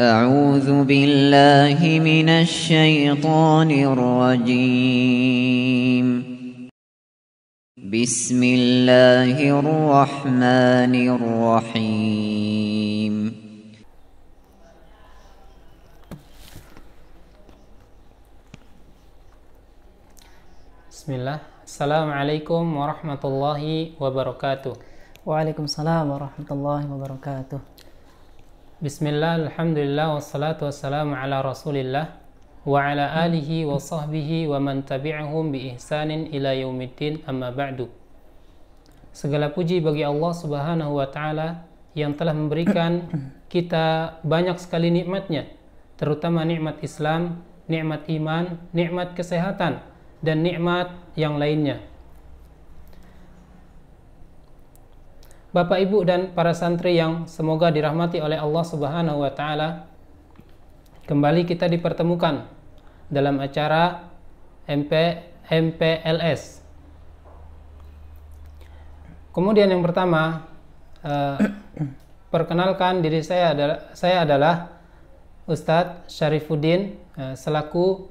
أعوذ بالله من الشيطان الرجيم بسم الله الرحمن الرحيم بسم الله السلام عليكم ورحمة الله وبركاته وعليكم السلام ورحمة الله وبركاته Bismillah, Alhamdulillah, wassalatu wassalamu ala rasulillah wa ala alihi wa sahbihi wa man tabi'ahum bi ihsanin ila yaumiddin amma ba'du Segala puji bagi Allah subhanahu wa ta'ala yang telah memberikan kita banyak sekali nikmatnya terutama nikmat Islam, nikmat iman, nikmat kesehatan dan nikmat yang lainnya Bapak Ibu dan para santri yang semoga dirahmati oleh Allah Subhanahu wa taala. Kembali kita dipertemukan dalam acara MP MPLS. Kemudian yang pertama eh, perkenalkan diri saya adalah saya adalah Ustadz Syarifuddin eh, selaku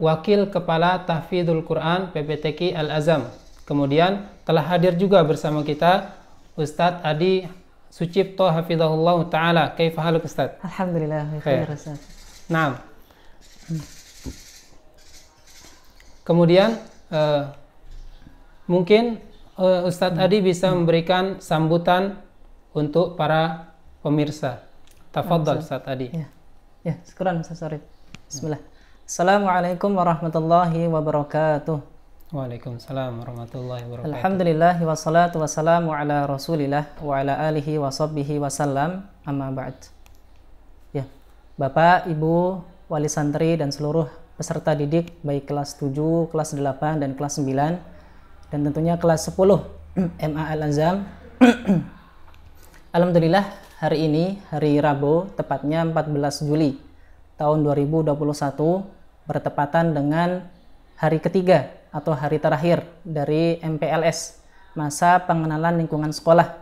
Wakil Kepala Tahfidzul Quran PPTQ Al Azam. Kemudian telah hadir juga bersama kita Ustadz Adi Sucipto Hafizahullah Ta'ala Kaifahal Ustadz Alhamdulillah Khair. Nah Kemudian uh, mungkin uh, Ustadz hmm. Adi bisa memberikan sambutan untuk para pemirsa. Tafadhal iya, Ustadz Adi. Ya. Ya, sekurang Ustadz, Sarif. Bismillah. Assalamualaikum warahmatullahi wabarakatuh. Waalaikumsalam warahmatullahi wabarakatuh. Alhamdulillah wassalatu wassalamu ala Rasulillah wa ala alihi wa sahbihi wasallam amma ba'd. Ya. Bapak, Ibu, wali santri dan seluruh peserta didik baik kelas 7, kelas 8 dan kelas 9 dan tentunya kelas 10 MA Al-Azam. Alhamdulillah hari ini hari Rabu tepatnya 14 Juli tahun 2021 bertepatan dengan hari ketiga atau hari terakhir dari MPLS masa pengenalan lingkungan sekolah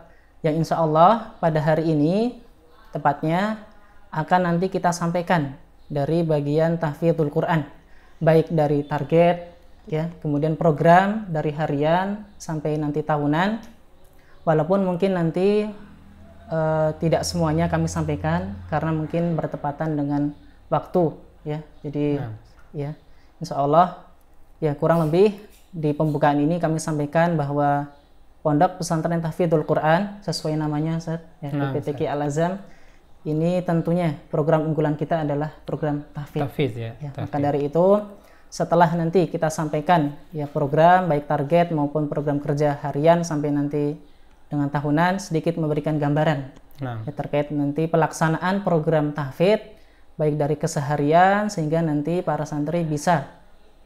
yang insya Allah pada hari ini tepatnya akan nanti kita sampaikan dari bagian tahfidzul Quran baik dari target ya kemudian program dari harian sampai nanti tahunan walaupun mungkin nanti e, tidak semuanya kami sampaikan karena mungkin bertepatan dengan waktu ya jadi nah. ya insya Allah Ya, kurang lebih di pembukaan ini kami sampaikan bahwa Pondok Pesantren Tafidul Quran sesuai namanya Ustaz, ya, nah, PTK Al Azam. Ini tentunya program unggulan kita adalah program tafid. Tafid ya. ya Maka dari itu setelah nanti kita sampaikan ya program baik target maupun program kerja harian sampai nanti dengan tahunan sedikit memberikan gambaran nah. ya, terkait nanti pelaksanaan program tafid baik dari keseharian sehingga nanti para santri bisa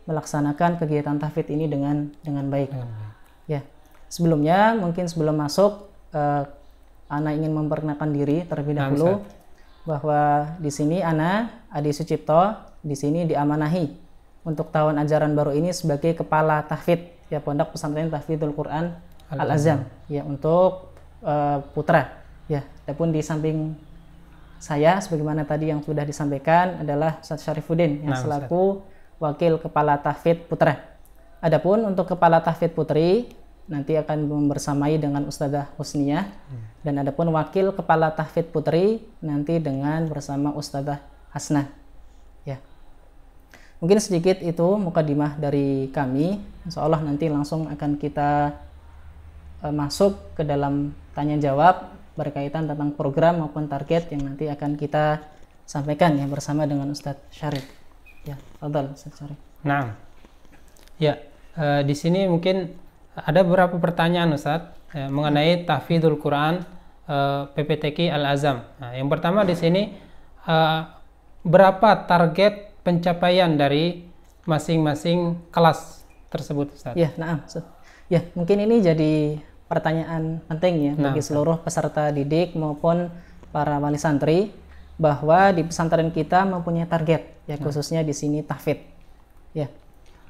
melaksanakan kegiatan tahfidz ini dengan dengan baik. Hmm. Ya. Sebelumnya mungkin sebelum masuk uh, Ana ingin memperkenalkan diri terlebih nah, dahulu nah, bahwa di sini Ana Adi Sucipto di sini diamanahi untuk tahun ajaran baru ini sebagai kepala tahfidz ya Pondok Pesantren Tahfidzul Quran Al Azam ya untuk uh, putra ya. Adapun di samping saya sebagaimana tadi yang sudah disampaikan adalah Ustaz Syarifuddin yang nah, selaku Wakil Kepala Tahfid Putra. Adapun untuk Kepala Tahfid Putri nanti akan bersamai dengan Ustazah Husniyah. Hmm. dan adapun Wakil Kepala Tahfid Putri nanti dengan bersama Ustazah Hasnah. Ya. Mungkin sedikit itu mukadimah dari kami. Insya Allah nanti langsung akan kita uh, masuk ke dalam tanya jawab berkaitan tentang program maupun target yang nanti akan kita sampaikan ya bersama dengan Ustadz Syarif. Ya, fadal, sorry. Nah, ya e, di sini mungkin ada beberapa pertanyaan Ustaz e, mengenai tahfidzul Quran e, eh, PPTQ Al Azam. Nah, yang pertama di sini e, berapa target pencapaian dari masing-masing kelas tersebut Ustaz? Ya, nah, Ustaz. Ya, mungkin ini jadi pertanyaan penting ya nah, bagi seluruh peserta didik maupun para wali santri bahwa di pesantren kita mempunyai target ya, ya khususnya di sini tahfid ya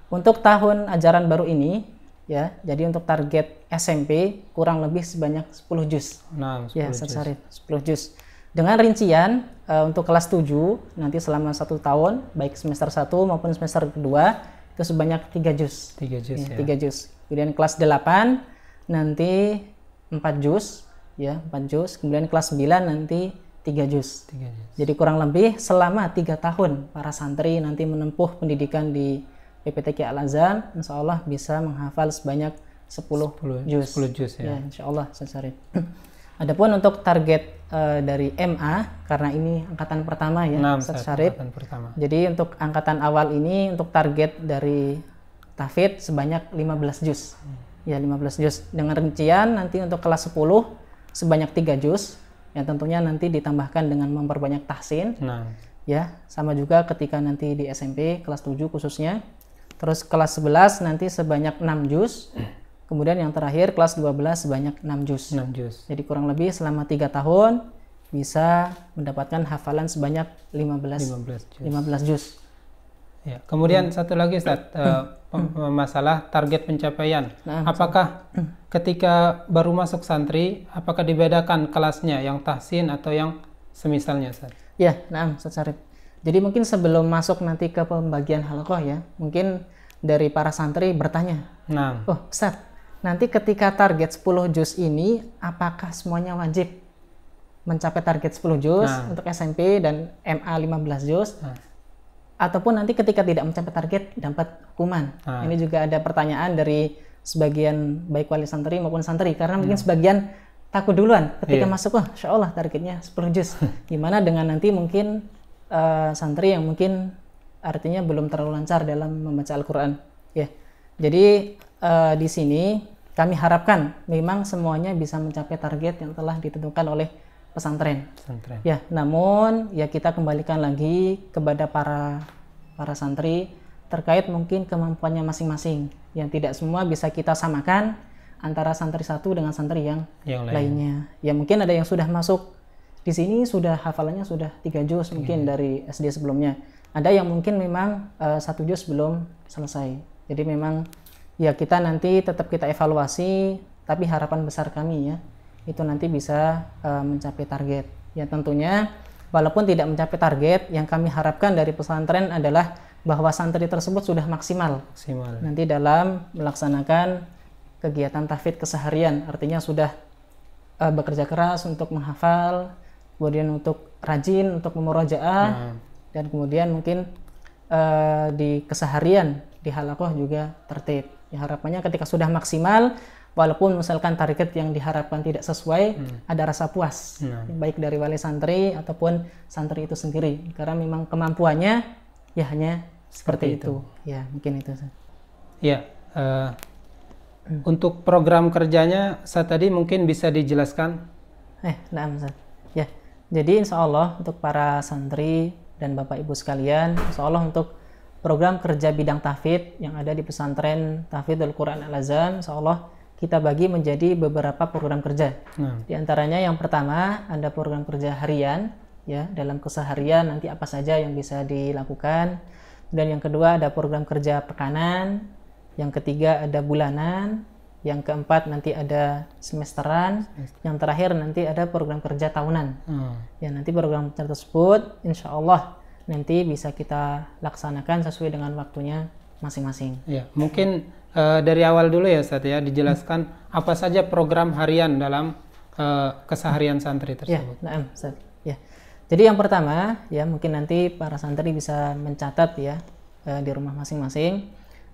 untuk tahun ajaran baru ini ya jadi untuk target SMP kurang lebih sebanyak 10 juz nah, 10 ya sensari 10 juz dengan rincian uh, untuk kelas 7 nanti selama satu tahun baik semester 1 maupun semester kedua itu sebanyak 3 juz 3 juz ya, ya. 3 juz kemudian kelas 8 nanti 4 juz ya 4 juz kemudian kelas 9 nanti tiga juz. Tiga juz. Jadi kurang lebih selama tiga tahun para santri nanti menempuh pendidikan di PPTK Al Azhar, insya Allah bisa menghafal sebanyak sepuluh 10 ya, juz. 10 juz ya. ya insya Allah sesari. Adapun untuk target uh, dari MA karena ini angkatan pertama ya, nah, Ustaz Syarif. Pertama. Jadi untuk angkatan awal ini untuk target dari Tafid sebanyak 15 juz. Hmm. Ya 15 juz. Dengan rincian nanti untuk kelas 10 sebanyak 3 juz, yang tentunya nanti ditambahkan dengan memperbanyak tahsin. Nah. Ya, sama juga ketika nanti di SMP kelas 7 khususnya. Terus kelas 11 nanti sebanyak 6 juz. Kemudian yang terakhir kelas 12 sebanyak 6 juz. 6 juz. Jadi kurang lebih selama 3 tahun bisa mendapatkan hafalan sebanyak 15 15 juz. 15 juz. Ya, kemudian hmm. satu lagi Ustaz, uh, masalah target pencapaian. Nah, apakah hmm. ketika baru masuk santri, apakah dibedakan kelasnya yang tahsin atau yang semisalnya Ustaz? Ya, nah Ustaz Sarif. Jadi mungkin sebelum masuk nanti ke pembagian halakoh ya, mungkin dari para santri bertanya. Nah. Oh, Ustaz, nanti ketika target 10 juz ini apakah semuanya wajib mencapai target 10 juz nah. untuk SMP dan MA 15 juz? Nah ataupun nanti ketika tidak mencapai target dapat hukuman. Ah. Ini juga ada pertanyaan dari sebagian baik wali santri maupun santri karena hmm. mungkin sebagian takut duluan ketika yeah. masuk wah insya Allah targetnya 10 juz. Gimana dengan nanti mungkin uh, santri yang mungkin artinya belum terlalu lancar dalam membaca Al-Qur'an. Ya. Yeah. Jadi uh, di sini kami harapkan memang semuanya bisa mencapai target yang telah ditentukan oleh pesantren. pesantren. Ya, namun ya kita kembalikan lagi kepada para para santri terkait mungkin kemampuannya masing-masing. Yang tidak semua bisa kita samakan antara santri satu dengan santri yang, yang lain. lainnya. Ya mungkin ada yang sudah masuk di sini sudah hafalannya sudah tiga juz mungkin yeah. dari SD sebelumnya. Ada yang mungkin memang uh, satu juz belum selesai. Jadi memang ya kita nanti tetap kita evaluasi tapi harapan besar kami ya itu nanti bisa uh, mencapai target. Ya tentunya walaupun tidak mencapai target, yang kami harapkan dari pesantren adalah bahwa santri tersebut sudah maksimal. maksimal. Nanti dalam melaksanakan kegiatan tahfidz keseharian, artinya sudah uh, bekerja keras untuk menghafal, kemudian untuk rajin untuk memurajaah nah. dan kemudian mungkin uh, di keseharian di halakoh juga tertib. Ya, harapannya ketika sudah maksimal walaupun misalkan target yang diharapkan tidak sesuai hmm. ada rasa puas hmm. baik dari wali santri ataupun santri itu sendiri karena memang kemampuannya ya hanya seperti, seperti itu. itu ya mungkin itu ya uh, hmm. untuk program kerjanya saat tadi mungkin bisa dijelaskan eh nah ya jadi insya Allah untuk para santri dan bapak ibu sekalian insya Allah untuk program kerja bidang tahfidz yang ada di pesantren Tahfidzul Quran Al azan insya Allah kita bagi menjadi beberapa program kerja. Hmm. Di antaranya yang pertama ada program kerja harian ya dalam keseharian nanti apa saja yang bisa dilakukan. Dan yang kedua ada program kerja pekanan, yang ketiga ada bulanan, yang keempat nanti ada semesteran, yang terakhir nanti ada program kerja tahunan. Hmm. Ya nanti program tersebut insya Allah nanti bisa kita laksanakan sesuai dengan waktunya masing-masing. Ya mungkin Eh, dari awal dulu ya Ustaz ya dijelaskan hmm. apa saja program harian dalam uh, keseharian santri ya, tersebut. Ya, nah, Ustaz. Ya. Jadi yang pertama ya mungkin nanti para santri bisa mencatat ya eh, di rumah masing-masing.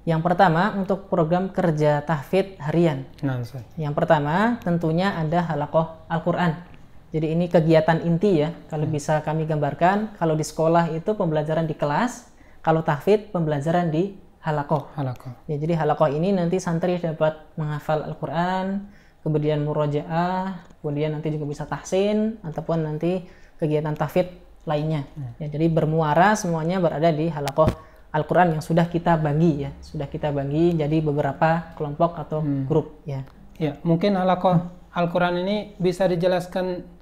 Yang pertama untuk program kerja tahfidz harian. Nah, Yang pertama tentunya ada halakoh Al-Qur'an. Jadi ini kegiatan inti ya kalau hmm. bisa kami gambarkan kalau di sekolah itu pembelajaran di kelas, kalau tahfidz pembelajaran di halakoh. Halakoh. Ya, jadi halakoh ini nanti santri dapat menghafal Al-Quran, kemudian murojaah, kemudian nanti juga bisa tahsin, ataupun nanti kegiatan tafid lainnya. Hmm. Ya, jadi bermuara semuanya berada di halakoh Al-Quran yang sudah kita bagi ya, sudah kita bagi jadi beberapa kelompok atau hmm. grup ya. Ya, mungkin halakoh Al-Quran ini bisa dijelaskan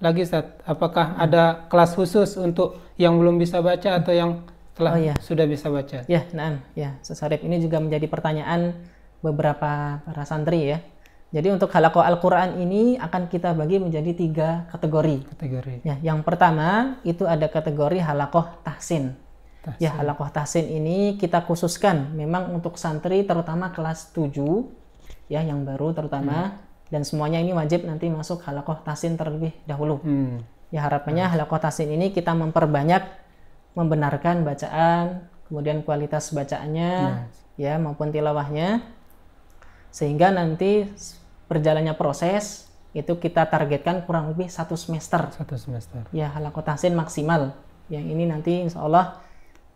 lagi saat apakah ada kelas khusus untuk yang belum bisa baca atau yang telah, oh, ya. sudah bisa baca. Ya, nah, ya, sesarif ini juga menjadi pertanyaan beberapa para santri ya. Jadi untuk halako Al-Quran ini akan kita bagi menjadi tiga kategori. Kategori. Ya, yang pertama itu ada kategori halakoh tahsin. Ya, tahsin. Ya, halakoh tahsin ini kita khususkan memang untuk santri terutama kelas 7 ya yang baru terutama hmm. dan semuanya ini wajib nanti masuk halakoh tahsin terlebih dahulu. Hmm. Ya harapannya hmm. halakoh tahsin ini kita memperbanyak membenarkan bacaan, kemudian kualitas bacaannya, nah. ya maupun tilawahnya, sehingga nanti berjalannya proses itu kita targetkan kurang lebih satu semester. Satu semester. Ya tahsin maksimal. Yang ini nanti insya Allah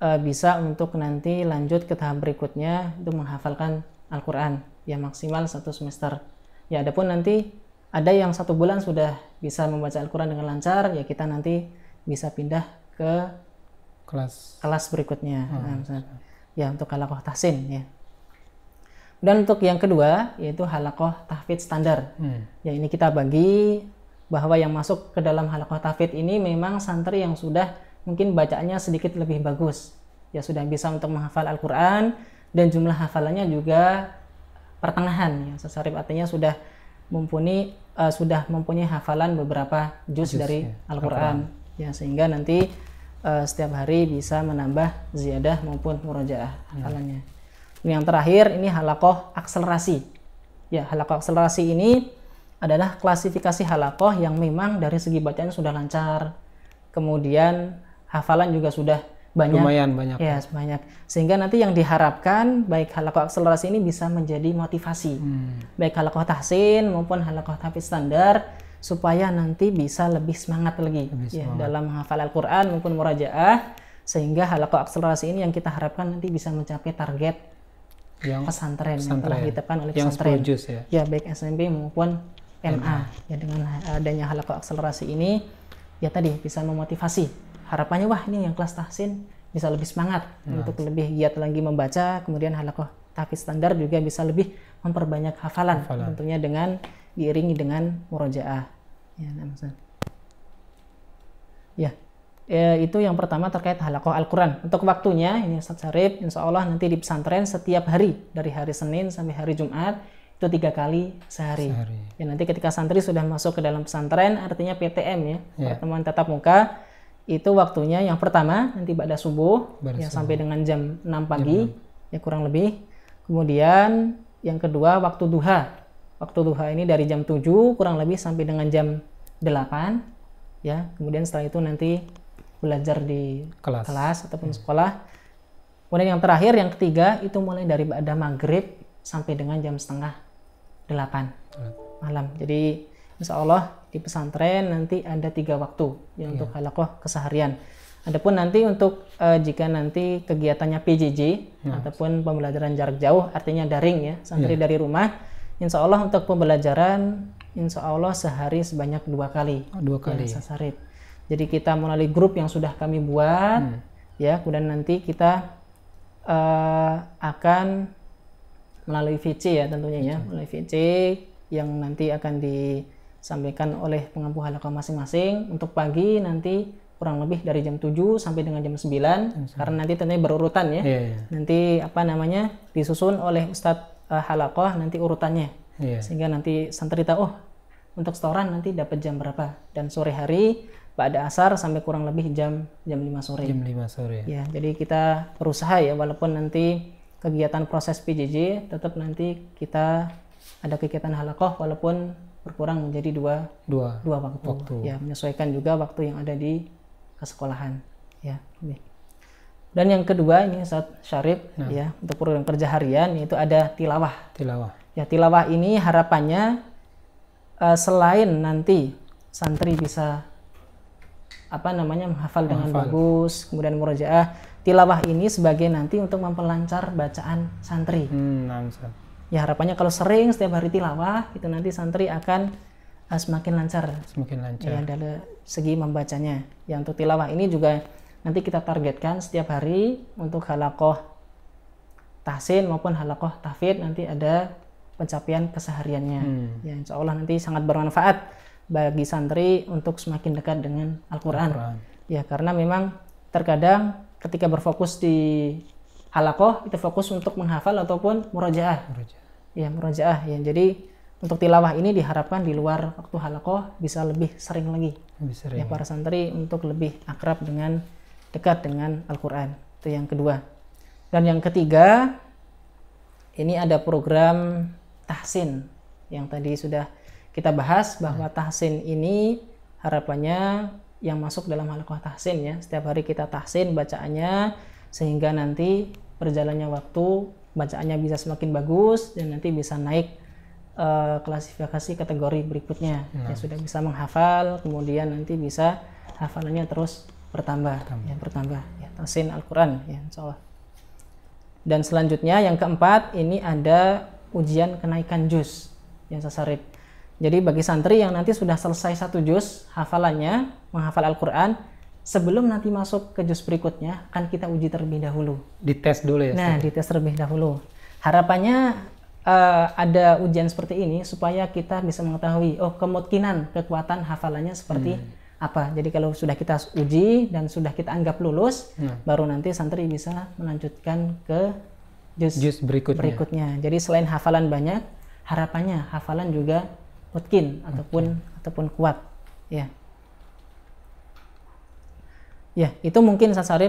uh, bisa untuk nanti lanjut ke tahap berikutnya itu menghafalkan Al-Quran. Ya maksimal satu semester. Ya adapun nanti ada yang satu bulan sudah bisa membaca Al-Quran dengan lancar, ya kita nanti bisa pindah ke kelas kelas berikutnya. oh, ya untuk halakoh tahsin ya. Dan untuk yang kedua yaitu halakoh tahfid standar. Hmm. Ya ini kita bagi bahwa yang masuk ke dalam halakoh tahfid ini memang santri yang sudah mungkin bacanya sedikit lebih bagus. Ya sudah bisa untuk menghafal Al-Qur'an dan jumlah hafalannya juga pertengahan ya sesarif artinya sudah mumpuni uh, sudah mempunyai hafalan beberapa juz, dari ya. Al-Qur'an. Al ya sehingga nanti uh, setiap hari bisa menambah ziyadah maupun murojaah halannya. Ya. Yang terakhir ini halakoh akselerasi. Ya, halakoh akselerasi ini adalah klasifikasi halakoh yang memang dari segi bacaan sudah lancar. Kemudian hafalan juga sudah banyak. Lumayan banyak. Ya, ya. banyak. Sehingga nanti yang diharapkan baik halakoh akselerasi ini bisa menjadi motivasi. Hmm. Baik halakoh tahsin maupun halakoh tahfiz standar supaya nanti bisa lebih semangat lagi lebih ya, semangat. Ya, dalam menghafal Al-Quran maupun murajaah sehingga halako akselerasi ini yang kita harapkan nanti bisa mencapai target yang pesantren, pesantren yang telah ditetapkan oleh yang pesantren juice, ya. ya baik SMP maupun MA. MA ya dengan adanya halako akselerasi ini ya tadi bisa memotivasi harapannya wah ini yang kelas tahsin bisa lebih semangat nah. untuk lebih giat lagi membaca kemudian halako tapi standar juga bisa lebih memperbanyak hafalan, hafalan. tentunya dengan diiringi dengan murojaah Ya, Amazon. Ya, ya, itu yang pertama terkait halakoh Al-Quran. Untuk waktunya, ini Ustaz Syarif, insya Allah nanti di pesantren setiap hari, dari hari Senin sampai hari Jumat, itu tiga kali sehari. sehari. Ya, nanti ketika santri sudah masuk ke dalam pesantren, artinya PTM ya, ya. pertemuan tatap muka, itu waktunya yang pertama nanti pada subuh, Baris ya sampai dengan jam 6 pagi, jam 6. ya kurang lebih. Kemudian yang kedua waktu duha, waktu duha ini dari jam 7 kurang lebih sampai dengan jam 8 ya kemudian setelah itu nanti belajar di kelas, kelas ataupun hmm. sekolah kemudian yang terakhir yang ketiga itu mulai dari ada maghrib sampai dengan jam setengah 8 hmm. malam jadi insya Allah di pesantren nanti ada tiga waktu ya, yeah. untuk halakoh keseharian Adapun nanti untuk uh, jika nanti kegiatannya PJJ iya. ataupun pembelajaran jarak jauh artinya daring ya santri yeah. dari rumah Insya Allah untuk pembelajaran, insya Allah sehari sebanyak dua kali. Oh, dua ya, kali. Ya, sasarit. Jadi kita melalui grup yang sudah kami buat, hmm. ya. Kemudian nanti kita uh, akan melalui VC ya tentunya ya, melalui VC yang nanti akan disampaikan oleh pengampu halakah masing-masing. Untuk pagi nanti kurang lebih dari jam 7 sampai dengan jam 9 karena nanti tentunya berurutan ya. Yeah, yeah. Nanti apa namanya disusun oleh Ustadz uh, eh, halakoh nanti urutannya yeah. sehingga nanti santri tahu oh untuk setoran nanti dapat jam berapa dan sore hari pada asar sampai kurang lebih jam jam 5 sore. Jam 5 sore. Ya, jadi kita berusaha ya walaupun nanti kegiatan proses PJJ tetap nanti kita ada kegiatan halakoh walaupun berkurang menjadi dua dua, dua waktu. waktu. Ya, menyesuaikan juga waktu yang ada di kesekolahan. Ya. oke dan yang kedua ini saat Syarif nah. ya untuk program kerja harian itu ada tilawah. Tilawah. Ya tilawah ini harapannya uh, selain nanti santri bisa apa namanya menghafal dengan Mahfal. bagus, kemudian murojaah, tilawah ini sebagai nanti untuk memperlancar bacaan santri. Hmm, nah, ya harapannya kalau sering setiap hari tilawah itu nanti santri akan uh, semakin lancar. Semakin lancar. Ya dari segi membacanya. Yang untuk tilawah ini juga Nanti kita targetkan setiap hari untuk halakoh tahsin maupun halakoh tafid nanti ada pencapaian kesehariannya. Hmm. Ya insya Allah nanti sangat bermanfaat bagi santri untuk semakin dekat dengan Al-Quran. Al ya karena memang terkadang ketika berfokus di halakoh kita fokus untuk menghafal ataupun murajaah Ya murajaah Ya jadi untuk tilawah ini diharapkan di luar waktu halakoh bisa lebih sering lagi. Lebih sering. Ya para santri untuk lebih akrab dengan dekat dengan Al-Quran. Itu yang kedua. Dan yang ketiga, ini ada program tahsin yang tadi sudah kita bahas bahwa tahsin ini harapannya yang masuk dalam hal halaqah tahsin ya. Setiap hari kita tahsin bacaannya sehingga nanti berjalannya waktu bacaannya bisa semakin bagus dan nanti bisa naik uh, klasifikasi kategori berikutnya. Nah. Ya sudah bisa menghafal, kemudian nanti bisa hafalannya terus bertambah, bertambah. ya bertambah ya tahsin Al-Qur'an ya insyaallah. Dan selanjutnya yang keempat ini ada ujian kenaikan juz yang sasarit. Jadi bagi santri yang nanti sudah selesai satu juz hafalannya, menghafal Al-Qur'an, sebelum nanti masuk ke juz berikutnya akan kita uji terlebih dahulu. Dites dulu ya. Nah, dites terlebih dahulu. Harapannya uh, ada ujian seperti ini supaya kita bisa mengetahui oh kemungkinan kekuatan hafalannya seperti hmm apa. Jadi kalau sudah kita uji dan sudah kita anggap lulus, hmm. baru nanti santri bisa melanjutkan ke juz, juz berikutnya. berikutnya. Jadi selain hafalan banyak, harapannya hafalan juga utkin ataupun okay. ataupun kuat. Ya. Ya, itu mungkin Ustaz eh,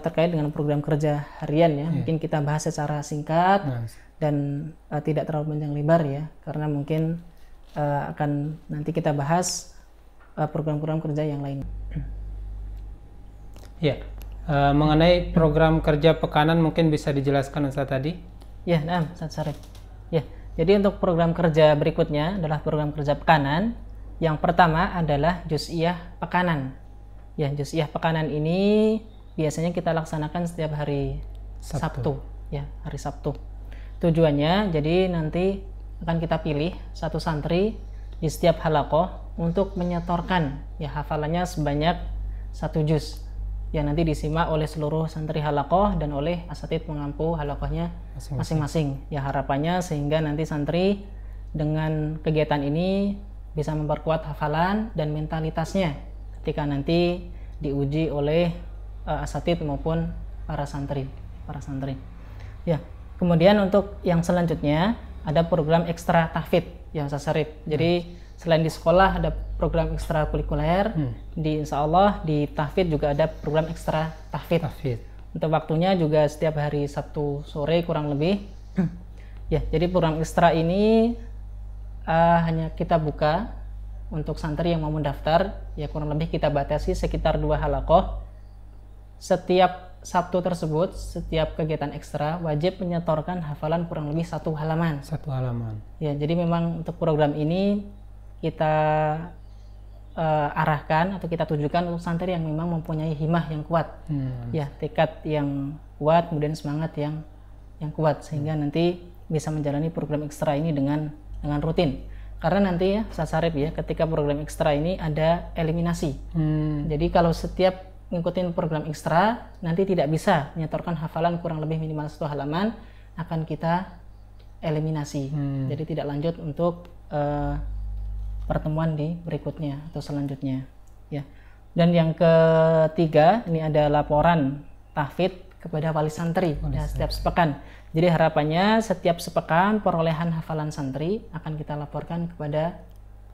terkait dengan program kerja harian ya. Yeah. Mungkin kita bahas secara singkat nice. Nah, dan uh, tidak terlalu panjang lebar ya, karena mungkin uh, akan nanti kita bahas Eh, program-program kerja yang lain. Ya, uh, mengenai program kerja pekanan mungkin bisa dijelaskan Ustaz tadi? Ya, nah, Ustaz Sarif. Ya, jadi untuk program kerja berikutnya adalah program kerja pekanan. Yang pertama adalah juz'iyah pekanan. Ya, juz'iyah pekanan ini biasanya kita laksanakan setiap hari Sabtu. Sabtu. Ya, hari Sabtu. Tujuannya jadi nanti akan kita pilih satu santri di setiap halakoh untuk menyetorkan ya hafalannya sebanyak satu juz yang nanti disimak oleh seluruh santri halakoh dan oleh asatid pengampu halakohnya masing-masing. Ya harapannya sehingga nanti santri dengan kegiatan ini bisa memperkuat hafalan dan mentalitasnya ketika nanti diuji oleh uh, asatid maupun para santri, para santri. Ya, kemudian untuk yang selanjutnya ada program ekstra tahfid yang sasarif. Jadi hmm selain di sekolah ada program ekstrakurikuler hmm. di insya Allah di tahfid juga ada program ekstra tahfid. tahfid untuk waktunya juga setiap hari Sabtu sore kurang lebih hmm. ya jadi program ekstra ini uh, hanya kita buka untuk santri yang mau mendaftar ya kurang lebih kita batasi sekitar dua halakoh setiap Sabtu tersebut, setiap kegiatan ekstra wajib menyetorkan hafalan kurang lebih satu halaman. Satu halaman. Ya, jadi memang untuk program ini kita uh, arahkan atau kita tunjukkan untuk santri yang memang mempunyai himah yang kuat, hmm. ya tekad yang kuat, kemudian semangat yang yang kuat sehingga hmm. nanti bisa menjalani program ekstra ini dengan dengan rutin. Karena nanti ya saya Sarip ya ketika program ekstra ini ada eliminasi. Hmm. Jadi kalau setiap ngikutin program ekstra nanti tidak bisa menyetorkan hafalan kurang lebih minimal satu halaman akan kita eliminasi. Hmm. Jadi tidak lanjut untuk uh, pertemuan di berikutnya atau selanjutnya ya. Dan yang ketiga ini ada laporan tahfid kepada wali santri ya, setiap sepekan. Jadi harapannya setiap sepekan perolehan hafalan santri akan kita laporkan kepada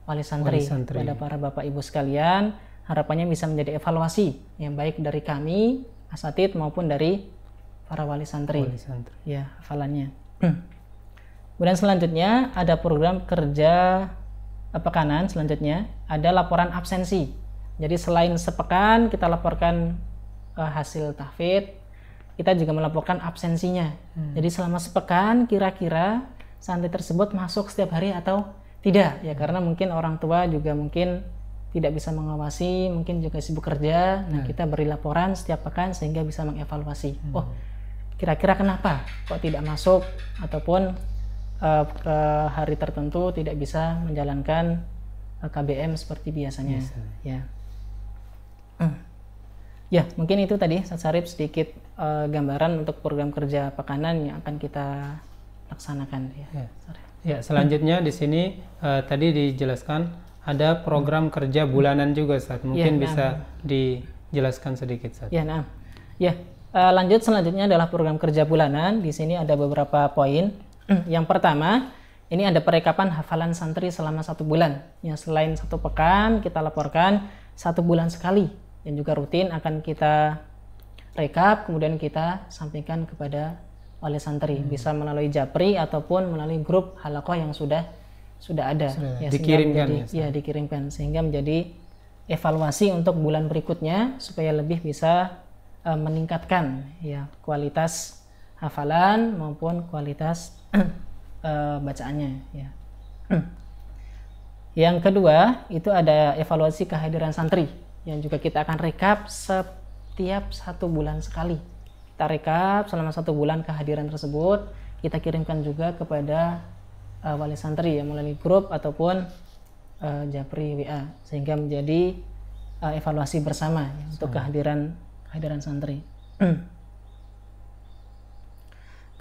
wali santri, wali santri. kepada para bapak ibu sekalian. Harapannya bisa menjadi evaluasi yang baik dari kami asatid maupun dari para wali santri. Wali santri. Ya hafalannya. Kemudian selanjutnya ada program kerja pekanan selanjutnya ada laporan absensi. Jadi selain sepekan kita laporkan uh, hasil tahfid, kita juga melaporkan absensinya. Hmm. Jadi selama sepekan kira-kira santri tersebut masuk setiap hari atau tidak ya karena mungkin orang tua juga mungkin tidak bisa mengawasi, mungkin juga sibuk kerja. Nah, ya. kita beri laporan setiap pekan sehingga bisa mengevaluasi. Hmm. Oh, kira-kira kenapa kok tidak masuk ataupun uh, eh, ke eh, hari tertentu tidak bisa menjalankan uh, eh, KBM seperti biasanya. Ya. Hmm. Ya, mungkin itu tadi Sarip sedikit uh, gambaran untuk program kerja pekanan yang akan kita laksanakan. Ya, ya. ya selanjutnya hmm. di sini uh, tadi dijelaskan ada program hmm. kerja bulanan juga, saat mungkin ya, nah. bisa dijelaskan sedikit. Saat. Ya, nah, ya. Uh, lanjut selanjutnya adalah program kerja bulanan. Di sini ada beberapa poin. Hmm. yang pertama, ini ada perekapan hafalan santri selama satu bulan. Yang selain satu pekan, kita laporkan satu bulan sekali. Dan juga rutin akan kita rekap, kemudian kita sampaikan kepada oleh santri. Hmm. Bisa melalui japri ataupun melalui grup halakoh yang sudah sudah ada. ya, dikirimkan. Menjadi, ya, ya, dikirimkan. Sehingga menjadi evaluasi untuk bulan berikutnya supaya lebih bisa uh, meningkatkan ya kualitas hafalan maupun kualitas eh, bacaannya ya. yang kedua itu ada evaluasi kehadiran santri yang juga kita akan rekap setiap satu bulan sekali kita rekap selama satu bulan kehadiran tersebut kita kirimkan juga kepada uh, wali santri ya melalui grup ataupun uh, japri WA sehingga menjadi uh, evaluasi bersama ya, untuk kehadiran kehadiran santri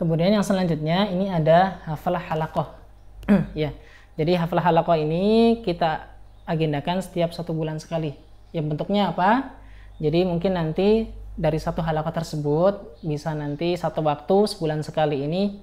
Kemudian yang selanjutnya ini ada hafalah halakoh. ya. Jadi hafalah halakoh ini kita agendakan setiap satu bulan sekali. Yang bentuknya apa? Jadi mungkin nanti dari satu halakoh tersebut bisa nanti satu waktu sebulan sekali ini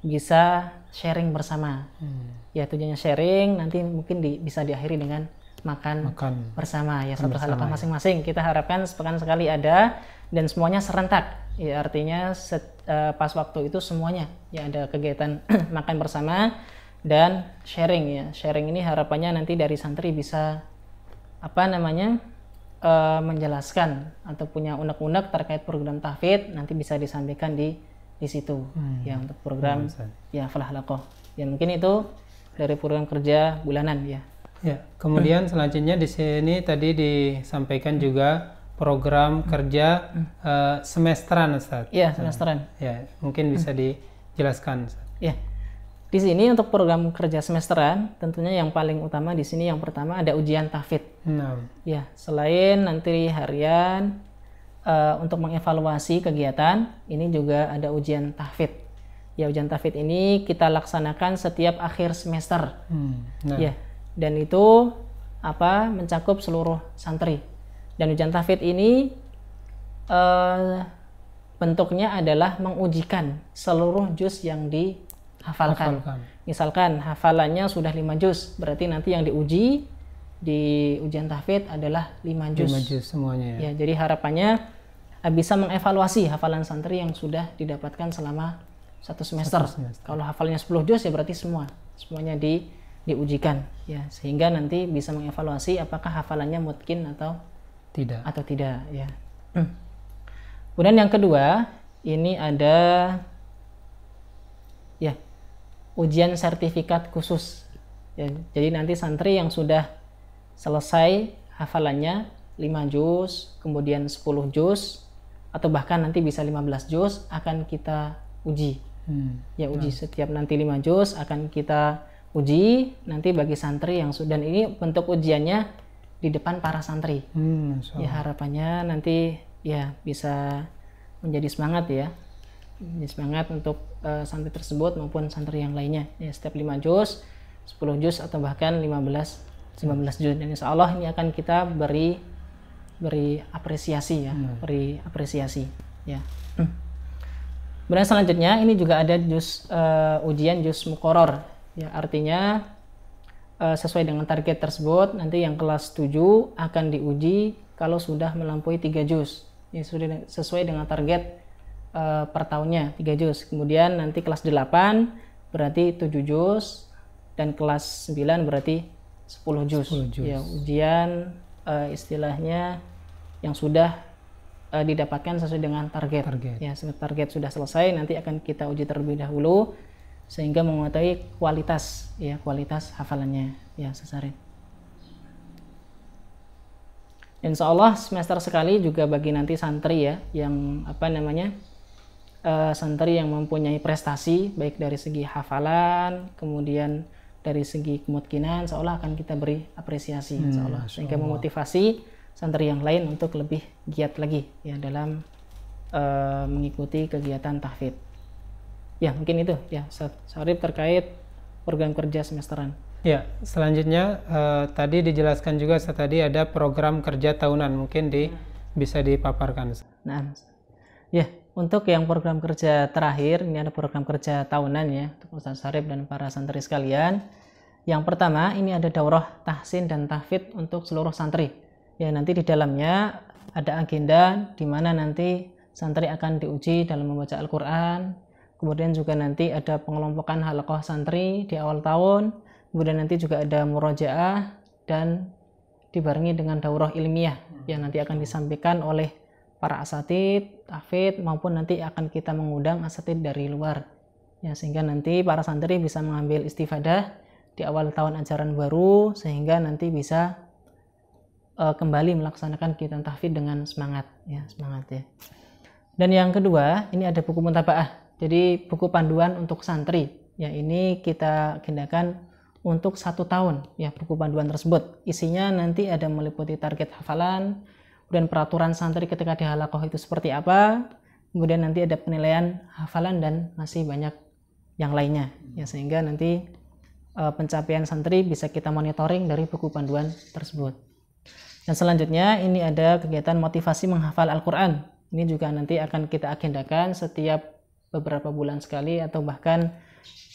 bisa sharing bersama. Hmm. Ya tujuannya sharing nanti mungkin di, bisa diakhiri dengan makan, makan bersama ya satu halakoh ya. masing-masing. Kita harapkan sepekan sekali ada dan semuanya serentak. Ya artinya set, uh, pas waktu itu semuanya ya ada kegiatan makan bersama dan sharing ya sharing ini harapannya nanti dari santri bisa apa namanya uh, menjelaskan atau punya unek-unek terkait program tahfid nanti bisa disampaikan di di situ hmm. ya untuk program hmm. ya falah lakoh ya mungkin itu dari program kerja bulanan ya ya kemudian selanjutnya di sini tadi disampaikan juga program hmm. kerja hmm. uh, semesteran Ustaz. Iya, semesteran. Ya, mungkin bisa hmm. dijelaskan Ustaz. Iya. Di sini untuk program kerja semesteran, tentunya yang paling utama di sini yang pertama ada ujian tahfidz. Nah. Ya, selain nanti harian uh, untuk mengevaluasi kegiatan, ini juga ada ujian tahfidz. Ya, ujian tahfidz ini kita laksanakan setiap akhir semester. Hmm. Nah. Ya, dan itu apa mencakup seluruh santri. Dan ujian tafid ini uh, bentuknya adalah mengujikan seluruh juz yang dihafalkan. Hafalkan. Misalkan hafalannya sudah lima juz, berarti nanti yang diuji di ujian tahfidz adalah lima juz. 5 juz semuanya ya. ya jadi harapannya eh, bisa mengevaluasi hafalan santri yang sudah didapatkan selama satu semester. Satu semester. Kalau hafalnya sepuluh juz ya berarti semua, semuanya di diujikan ya sehingga nanti bisa mengevaluasi apakah hafalannya mungkin atau tidak. Atau tidak, ya. Hmm. Kemudian yang kedua, ini ada ya ujian sertifikat khusus. Ya, jadi nanti santri yang sudah selesai hafalannya 5 juz, kemudian 10 juz atau bahkan nanti bisa 15 juz akan kita uji. Hmm. Ya uji hmm. setiap nanti 5 juz akan kita uji nanti bagi santri yang sudah dan ini bentuk ujiannya di depan para santri. Hmm, Ya harapannya nanti ya bisa menjadi semangat ya, menjadi semangat untuk uh, santri tersebut maupun santri yang lainnya. Ya setiap 5 juz, 10 juz atau bahkan 15, 15 juz. Dan insya Allah ini akan kita beri beri apresiasi ya, hmm. beri apresiasi ya. Hmm. Kemudian selanjutnya ini juga ada juz uh, ujian juz mukoror ya artinya uh, sesuai dengan target tersebut nanti yang kelas 7 akan diuji kalau sudah melampaui 3 juz ya, sesuai dengan target uh, per tahunnya 3 juz kemudian nanti kelas 8 berarti 7 juz dan kelas 9 berarti 10 juz, 10 juz. ya ujian uh, istilahnya yang sudah uh, didapatkan sesuai dengan target. target. Ya, target sudah selesai nanti akan kita uji terlebih dahulu sehingga mengetahui kualitas ya kualitas hafalannya ya sesarin Insya Allah semester sekali juga bagi nanti santri ya yang apa namanya uh, santri yang mempunyai prestasi baik dari segi hafalan kemudian dari segi kemungkinan seolah akan kita beri apresiasi hmm, insya Allah sehingga memotivasi santri yang lain untuk lebih giat lagi ya dalam uh, mengikuti kegiatan tahfidz. Ya, mungkin itu ya, Ustaz. Sarif terkait program kerja semesteran. Ya, selanjutnya uh, tadi dijelaskan juga tadi ada program kerja tahunan mungkin di hmm. bisa dipaparkan. Nah, ya untuk yang program kerja terakhir ini ada program kerja tahunan ya untuk Ustaz Sarif dan para santri sekalian. Yang pertama ini ada daurah tahsin dan tahfid untuk seluruh santri. Ya nanti di dalamnya ada agenda di mana nanti santri akan diuji dalam membaca Al-Qur'an, kemudian juga nanti ada pengelompokan halakoh santri di awal tahun, kemudian nanti juga ada murojaah dan dibarengi dengan daurah ilmiah yang nanti akan disampaikan oleh para asatid, tafid maupun nanti akan kita mengundang asatid dari luar. Ya, sehingga nanti para santri bisa mengambil istifadah di awal tahun ajaran baru sehingga nanti bisa uh, kembali melaksanakan kita tahfid dengan semangat ya, semangat ya. Dan yang kedua, ini ada buku mutabaah jadi buku panduan untuk santri. Ya ini kita gendakan untuk satu tahun ya buku panduan tersebut. Isinya nanti ada meliputi target hafalan, kemudian peraturan santri ketika di halakoh itu seperti apa, kemudian nanti ada penilaian hafalan dan masih banyak yang lainnya. Ya sehingga nanti uh, pencapaian santri bisa kita monitoring dari buku panduan tersebut. Dan selanjutnya ini ada kegiatan motivasi menghafal Al-Qur'an. Ini juga nanti akan kita agendakan setiap beberapa bulan sekali atau bahkan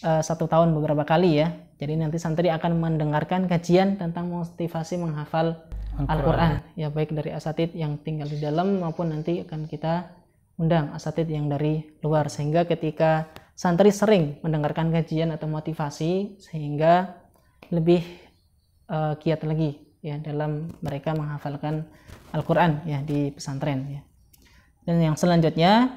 uh, satu tahun beberapa kali ya. Jadi nanti santri akan mendengarkan kajian tentang motivasi menghafal Al-Quran. Al ya baik dari asatid yang tinggal di dalam maupun nanti akan kita undang asatid yang dari luar sehingga ketika santri sering mendengarkan kajian atau motivasi sehingga lebih uh, kiat lagi ya dalam mereka menghafalkan Al-Qur'an ya di pesantren ya. Dan yang selanjutnya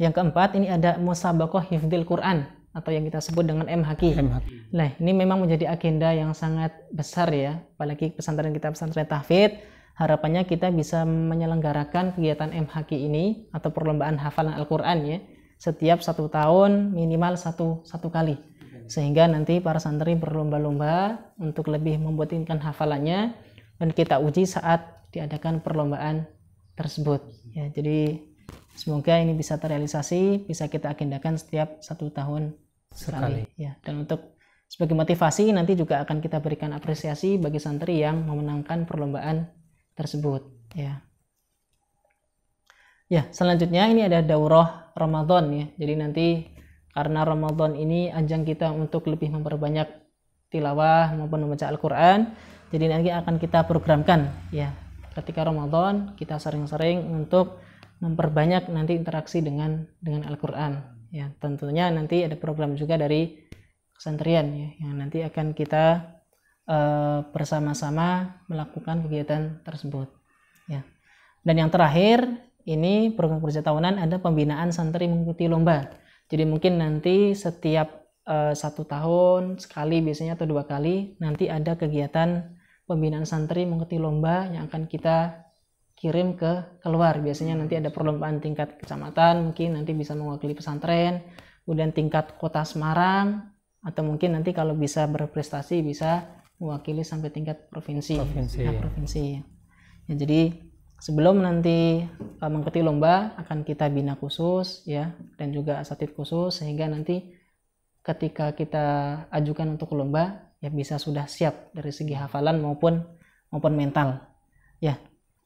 yang keempat ini ada musabakoh hifdil Quran atau yang kita sebut dengan MHQ. MHQ. Nah, ini memang menjadi agenda yang sangat besar ya, apalagi pesantren kita pesantren tahfidz. Harapannya kita bisa menyelenggarakan kegiatan MHQ ini atau perlombaan hafalan Al-Quran ya setiap satu tahun minimal satu satu kali sehingga nanti para santri berlomba-lomba untuk lebih membuatkan hafalannya dan kita uji saat diadakan perlombaan tersebut ya jadi Semoga ini bisa terrealisasi, bisa kita agendakan setiap satu tahun sekali. sekali. Ya, dan untuk sebagai motivasi nanti juga akan kita berikan apresiasi bagi santri yang memenangkan perlombaan tersebut. Ya. Ya, selanjutnya ini ada daurah Ramadan ya. Jadi nanti karena Ramadan ini ajang kita untuk lebih memperbanyak tilawah maupun membaca Al-Qur'an. Jadi nanti akan kita programkan ya. Ketika Ramadan kita sering-sering untuk memperbanyak nanti interaksi dengan dengan Al-Qur'an ya tentunya nanti ada program juga dari pesantren ya yang nanti akan kita uh, bersama-sama melakukan kegiatan tersebut ya dan yang terakhir ini program kerja tahunan ada pembinaan santri mengikuti lomba jadi mungkin nanti setiap uh, satu tahun sekali biasanya atau dua kali nanti ada kegiatan pembinaan santri mengikuti lomba yang akan kita kirim ke keluar. Biasanya nanti ada perlombaan tingkat kecamatan, mungkin nanti bisa mewakili pesantren, kemudian tingkat kota Semarang, atau mungkin nanti kalau bisa berprestasi bisa mewakili sampai tingkat provinsi. Provinsi. Nah, provinsi. Ya, jadi sebelum nanti uh, mengikuti lomba akan kita bina khusus ya dan juga asatid khusus sehingga nanti ketika kita ajukan untuk lomba ya bisa sudah siap dari segi hafalan maupun maupun mental. Ya,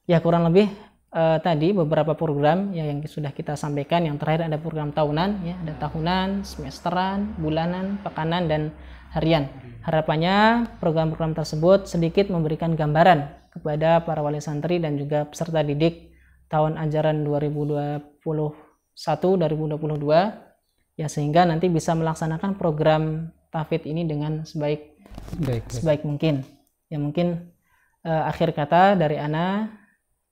ya kurang lebih uh, tadi beberapa program ya, yang sudah kita sampaikan yang terakhir ada program tahunan ya ada tahunan semesteran bulanan pekanan dan harian harapannya program-program tersebut sedikit memberikan gambaran kepada para wali santri dan juga peserta didik tahun ajaran 2021 2022 ya sehingga nanti bisa melaksanakan program tafid ini dengan sebaik baik, baik. sebaik mungkin ya mungkin uh, akhir kata dari Ana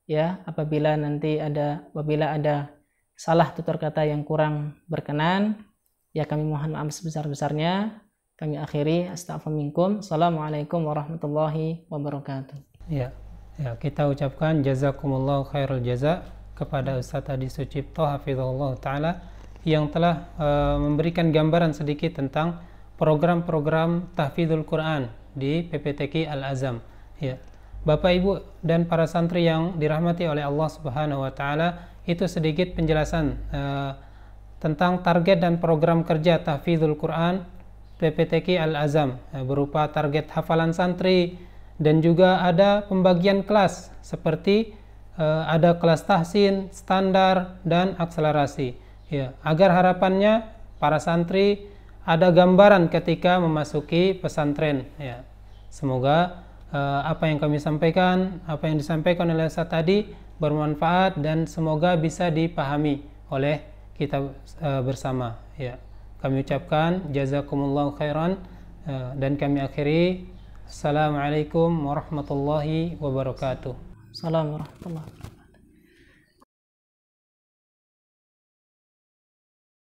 ya apabila nanti ada apabila ada salah tutur kata yang kurang berkenan ya kami mohon maaf sebesar-besarnya kami akhiri astagfirullahaladzim assalamualaikum warahmatullahi wabarakatuh ya ya kita ucapkan jazakumullah khairul jaza kepada Ustaz Adi Sucipto Hafizullah taala yang telah uh, memberikan gambaran sedikit tentang program-program Tahfidul Quran di PPTK Al Azam ya Bapak Ibu dan para santri yang dirahmati oleh Allah Subhanahu wa taala, itu sedikit penjelasan uh, tentang target dan program kerja Tahfidzul Quran PPTK Al-Azam uh, berupa target hafalan santri dan juga ada pembagian kelas seperti uh, ada kelas tahsin, standar dan akselerasi. Ya, agar harapannya para santri ada gambaran ketika memasuki pesantren ya. Semoga Eh, apa yang kami sampaikan, apa yang disampaikan oleh Ustaz tadi bermanfaat dan semoga bisa dipahami oleh kita eh, bersama. Ya, kami ucapkan jazakumullah khairan eh, dan kami akhiri. Assalamualaikum warahmatullahi wabarakatuh. Assalamualaikum warahmatullahi wabarakatuh.